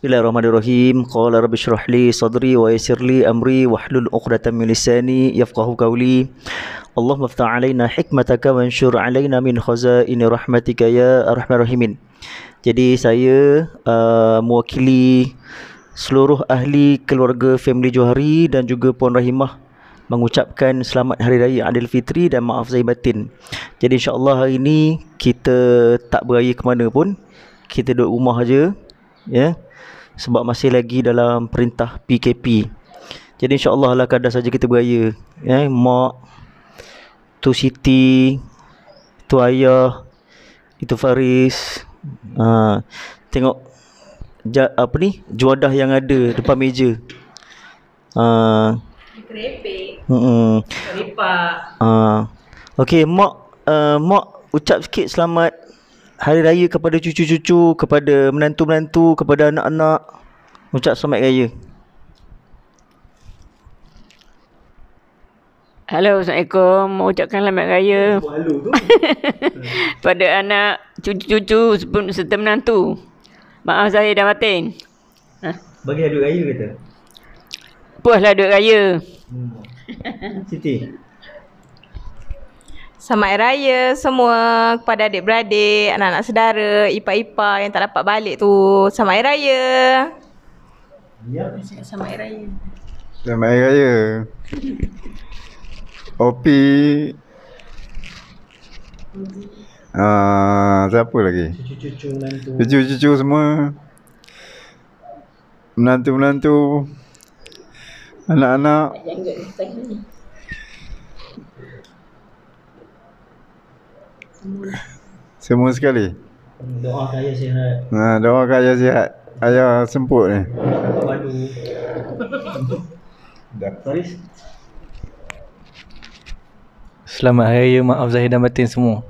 Bismillahirrahmanirrahim. Qala rabbi shrah li sadri wa yassir li amri wa hlul 'uqdatam min lisani yafqahu qawli. Allahumma afta 'alaina hikmataka wa ansur 'alaina min khazaini rahmatika ya arhamar rahimin. Jadi saya uh, mewakili seluruh ahli keluarga family Johari dan juga Puan Rahimah mengucapkan selamat hari raya Adil Fitri dan maaf zahir batin. Jadi insya-Allah hari ini kita tak beraya ke mana pun. Kita duduk rumah aja ya sebab masih lagi dalam perintah PKP jadi insyaallah lah kada saja kita beraya ya mak tu siti tu ayah itu faris ha, tengok ja, apa ni juadah yang ada depan meja ha, Kerepek Kerepak uh, ha. Okay, mak uh, Mak ucap sikit selamat hari raya kepada cucu-cucu, kepada menantu-menantu, kepada anak-anak. Ucap selamat raya. Hello, Assalamualaikum. Ucapkan selamat raya. Pada anak cucu-cucu sebelum serta menantu. Maaf saya dah batin. Ha? Bagi hadut raya kata? Puaslah hadut raya. Hmm. Siti. Selamat Raya semua kepada adik-beradik, anak-anak saudara ipa-ipa yang tak dapat balik tu. Selamat Raya. Ya, selamat Raya. Selamat Raya. Opi. Ah, uh, siapa lagi? Cucu-cucu menantu. Cucu-cucu semua. Menantu-menantu. Anak-anak. Jangan Semua sekali. Doa kaya sihat. Nah, ha, doa kaya sihat. Ayah semput ni. Selamat Hari Raya Maaf Zahir dan Batin semua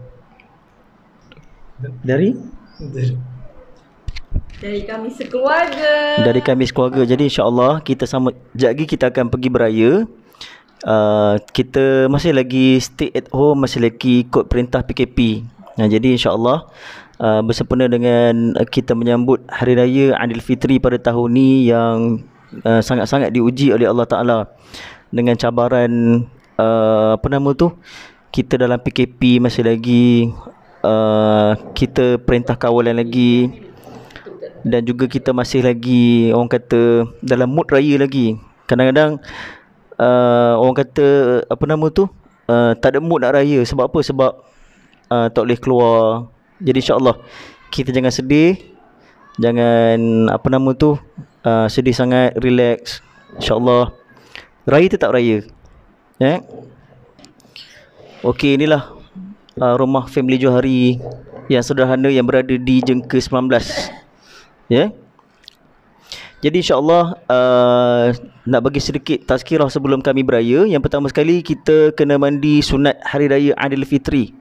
Dari? Dari kami sekeluarga Dari kami sekeluarga Jadi insyaAllah kita sama Sekejap lagi kita akan pergi beraya Uh, kita masih lagi stay at home masih lagi ikut perintah PKP. Nah jadi insyaallah uh, bersempena dengan uh, kita menyambut hari raya Aidilfitri pada tahun ni yang uh, sangat-sangat diuji oleh Allah Taala dengan cabaran uh, apa nama tu kita dalam PKP masih lagi uh, kita perintah kawalan lagi dan juga kita masih lagi orang kata dalam mood raya lagi kadang-kadang uh, orang kata apa nama tu? Uh, tak ada mood nak raya sebab apa? Sebab uh, tak boleh keluar. Jadi insya-Allah kita jangan sedih. Jangan apa nama tu? Uh, sedih sangat, relax. Insya-Allah raya tetap raya. Ya. Yeah? Okey, inilah uh, rumah family Johari yang sederhana yang berada di Jengke 19. Ya. Yeah? Jadi insyaAllah uh, nak bagi sedikit tazkirah sebelum kami beraya. Yang pertama sekali kita kena mandi sunat Hari Raya Adil Fitri.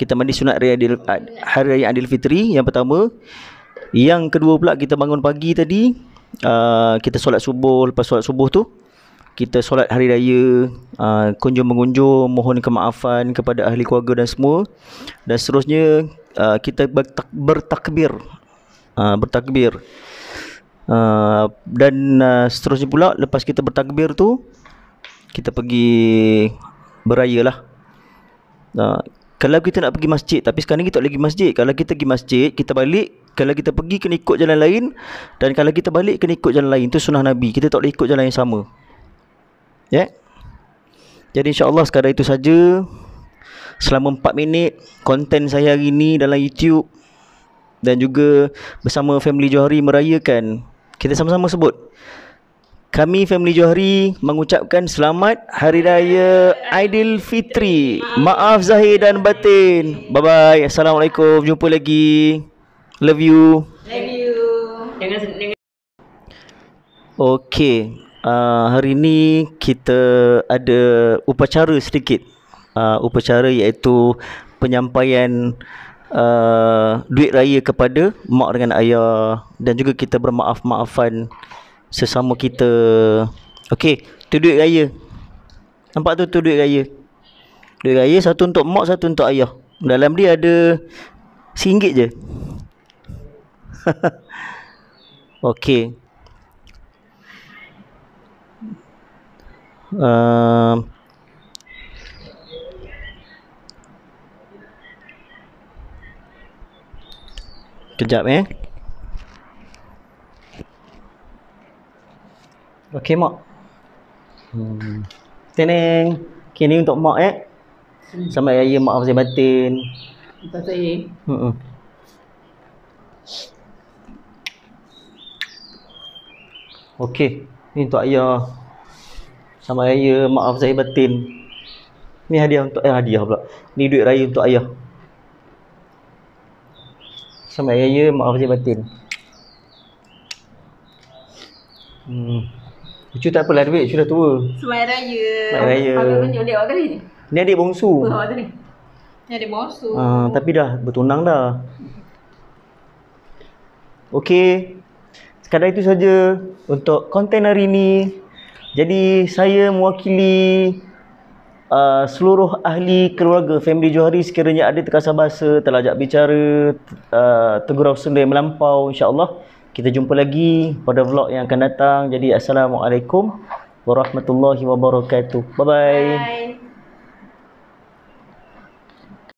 Kita mandi sunat Hari Raya Adil Fitri yang pertama. Yang kedua pula kita bangun pagi tadi. Uh, kita solat subuh lepas solat subuh tu. Kita solat Hari Raya. Uh, kunjung-mengunjung mohon kemaafan kepada ahli keluarga dan semua. Dan seterusnya uh, kita bertakbir. Uh, bertakbir. Ah, dan uh, seterusnya pula lepas kita bertakbir tu kita pergi beraya lah uh, kalau kita nak pergi masjid tapi sekarang kita tak boleh pergi masjid kalau kita pergi masjid kita balik kalau kita pergi kena ikut jalan lain dan kalau kita balik kena ikut jalan lain tu sunnah Nabi kita tak boleh ikut jalan yang sama ya yeah? jadi insyaAllah sekadar itu saja selama 4 minit konten saya hari ini dalam YouTube dan juga bersama family Johari merayakan kita sama-sama sebut. Kami family Johari mengucapkan selamat Hari Raya Aidilfitri. Maaf Zahir dan Batin. Bye-bye. Assalamualaikum. Jumpa lagi. Love you. Love you. Okay. Uh, ah, hari ini kita ada upacara sedikit. Uh, upacara iaitu penyampaian... Uh, duit raya kepada mak dengan ayah dan juga kita bermaaf-maafan sesama kita. Okey, tu duit raya. Nampak tu tu duit raya. Duit raya satu untuk mak, satu untuk ayah. Dalam dia ada singgit je. Okey. Uh, Kejap eh. Okey mak. Hmm. Teneng. Okey ni untuk mak eh. Hmm. Sama raya mak Hafizah Batin. Tak saya. Hmm. Okey. Ni untuk ayah. Sama raya mak Hafizah Batin. Ni hadiah untuk eh hadiah pula. Ni duit raya untuk ayah. Sama Hari Raya, maaf saya batin. Hmm. Ucu tak apalah duit, Ucu dah tua. Selamat Hari Raya. Selamat Hari Raya. Apa ni adik ni? Ni adik bongsu. Apa ni? Ni adik bongsu. Uh, tapi dah bertunang dah. Okey. Sekadar itu saja untuk konten hari ini. Jadi saya mewakili uh, seluruh ahli keluarga family Johari sekiranya ada terkasar bahasa, telah terlajak bicara, uh, ah, tegurau sendiri melampau insya Kita jumpa lagi pada vlog yang akan datang. Jadi assalamualaikum warahmatullahi wabarakatuh. Bye-bye. bye bye